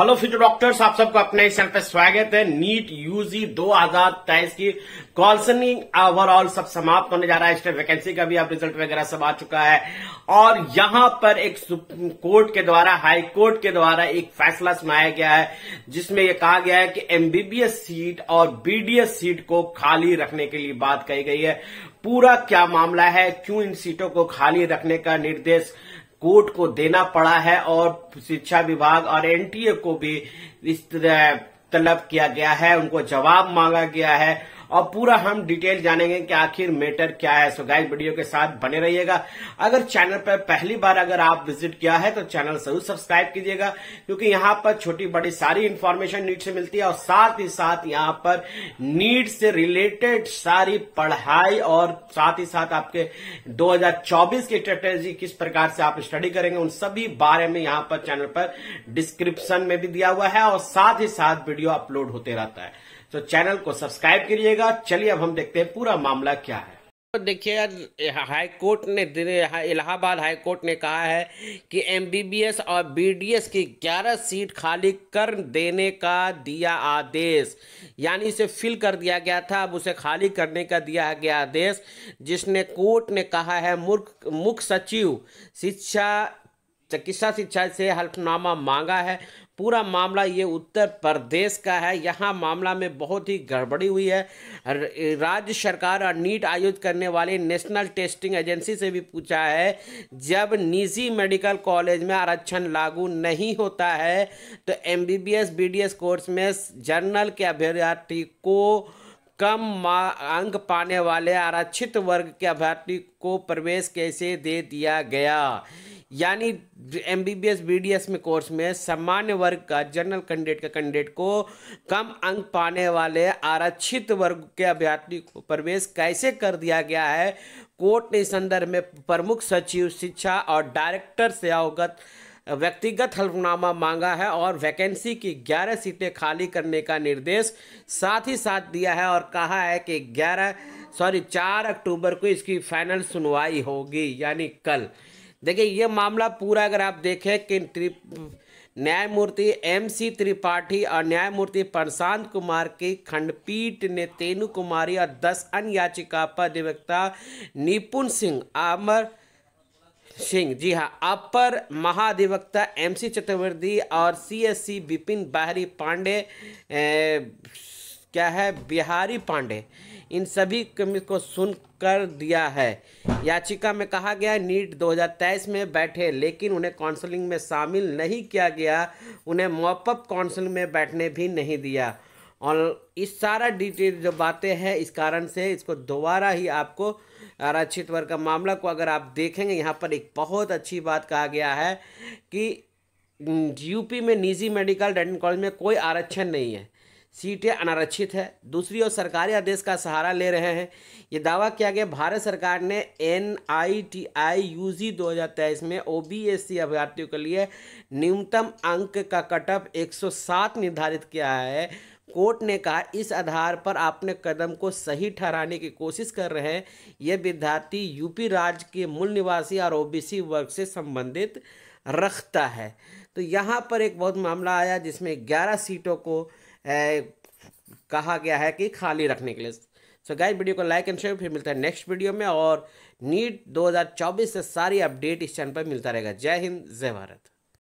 hello fit doctors आप सबको अपने इस चैनल पर स्वागत है नीट यूजी 2023 की कॉल्सनिंग ओवरऑल सब समाप्त होने जा रहा है इस वैकेंसी का भी अब रिजल्ट वगैरह सब आ चुका है और यहां पर एक सुप्रीम कोर्ट के द्वारा हाई कोर्ट के द्वारा एक फैसला सुनाया गया है जिसमें यह कहा गया है कि एमबीबीएस सीट और बीडीएस सीट को खाली रखने के लिए बात कही गई है पूरा क्या मामला है क्यों इन सीटों को खाली रखने का निर्देश कोर्ट को देना पड़ा है और शिक्षा विभाग और एनटीए को भी इस तरह तलब किया गया है उनको जवाब मांगा गया है और पूरा हम डिटेल जानेंगे कि आखिर मैटर क्या है सो गाइस वीडियो के साथ बने रहिएगा अगर चैनल पर पहली बार अगर आप विजिट किया है तो चैनल जरूर सब्सक्राइब कीजिएगा क्योंकि यहाँ पर छोटी बड़ी सारी इन्फॉर्मेशन नीट से मिलती है और साथ ही साथ यहाँ पर नीट से रिलेटेड सारी पढ़ाई और साथ ही साथ आपके 2024 की स्ट्रेटेजी किस प्रकार से आप स्टडी करेंगे उन सभी बारे में यहाँ पर चैनल पर डिस्क्रिप्शन में भी दिया हुआ है और साथ ही साथ वीडियो अपलोड होते रहता है तो चैनल को सब्सक्राइब करिएगा चलिए अब हम देखते हैं पूरा मामला क्या है तो देखिए हाई कोर्ट ने इलाहाबाद हाई कोर्ट ने कहा है कि एमबीबीएस और बीडीएस की 11 सीट खाली कर देने का दिया आदेश यानी इसे फिल कर दिया गया था अब उसे खाली करने का दिया गया आदेश जिसने कोर्ट ने कहा है मुख्य सचिव शिक्षा चिकित्सा शिक्षा से हल्फनामा मांगा है पूरा मामला ये उत्तर प्रदेश का है यहाँ मामला में बहुत ही गड़बड़ी हुई है राज्य सरकार और नीट आयोजित करने वाली नेशनल टेस्टिंग एजेंसी से भी पूछा है जब निजी मेडिकल कॉलेज में आरक्षण लागू नहीं होता है तो M B B S B D S course में जर्नल के अभ्यर्थी को कम अंक पाने वाले आरक्षित वर्ग के अभ्यर्थी को प्रवेश कैसे दे दिया गया यानी M B B S B D S में कोर्स में सामान्य वर्ग का जनरल कैंडिडेट का कैंडिडेट को कम अंक पाने वाले आरक्षित वर्ग के अभ्यर्थी को प्रवेश कैसे कर दिया गया है कोर्ट ने इस संदर्भ में प्रमुख सचिव शिक्षा और डायरेक्टर से अवगत व्यक्तिगत हल्फनामा मांगा है और वैकेंसी की 11 सीटें खाली करने का निर्देश साथ ही साथ दिया है और कहा है कि 11 सॉरी 4 अक्टूबर को इसकी फाइनल सुनवाई होगी यानी कल देखिए ये मामला पूरा अगर आप देखें कि न्यायमूर्ति एम सी त्रिपाठी और न्यायमूर्ति प्रशांत कुमार की खंडपीठ ने तेनू कुमारी और दस अन्य याचिका पर अधिवक्ता निपुण सिंह अमर सिंह जी हाँ अपर महाधिवक्ता एम सी चतुर्वेदी और सी एस सी विपिन बाहरी पांडे ए, क्या है बिहारी पांडे इन सभी को सुन कर दिया है याचिका में कहा गया नीट 2023 में बैठे लेकिन उन्हें काउंसलिंग में शामिल नहीं किया गया उन्हें मॉपअप काउंसलिंग में बैठने भी नहीं दिया और इस सारा डिटेल जो बातें हैं इस कारण से इसको दोबारा ही आपको आरक्षित वर्ग का मामला को अगर आप देखेंगे यहाँ पर एक बहुत अच्छी बात कहा गया है कि यूपी में निजी मेडिकल डेंटल कॉलेज में कोई आरक्षण नहीं है सीटें अनारक्षित है दूसरी ओर सरकारी आदेश का सहारा ले रहे हैं ये दावा किया गया भारत सरकार ने N I T I U G दो हज़ार तेईस में ओ बी एस सी अभ्यर्थियों के लिए न्यूनतम अंक का कटअप एक सौ सात निर्धारित किया है कोर्ट ने कहा इस आधार पर आपने कदम को सही ठहराने की कोशिश कर रहे हैं ये विद्यार्थी यूपी राज्य के मूल निवासी और ओबीसी वर्ग से संबंधित रखता है तो यहाँ पर एक बहुत मामला आया जिसमें 11 सीटों को ए, कहा गया है कि खाली रखने के लिए सो गाइस वीडियो को लाइक एंड शेयर फिर मिलता है नेक्स्ट वीडियो में और नीट 2024 से सारी अपडेट इस चैनल पर मिलता रहेगा जय हिंद जय भारत